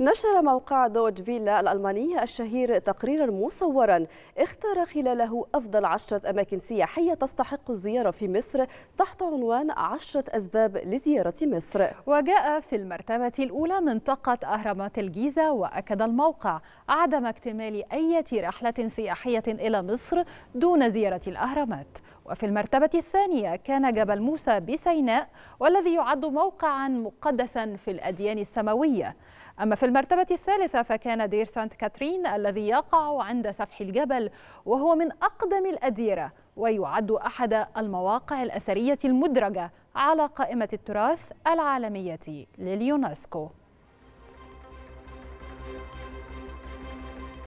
نشر موقع دوج فيلا الألماني الشهير تقريرا مصورا اختار خلاله أفضل عشرة أماكن سياحية تستحق الزيارة في مصر تحت عنوان عشرة أسباب لزيارة مصر وجاء في المرتبة الأولى منطقة أهرامات الجيزة وأكد الموقع عدم اكتمال أي رحلة سياحية إلى مصر دون زيارة الأهرامات وفي المرتبة الثانية كان جبل موسى بسيناء والذي يعد موقعا مقدسا في الأديان السماوية أما في المرتبة الثالثة فكان دير سانت كاترين الذي يقع عند سفح الجبل وهو من أقدم الأديرة ويعد أحد المواقع الأثرية المدرجة على قائمة التراث العالمية لليونسكو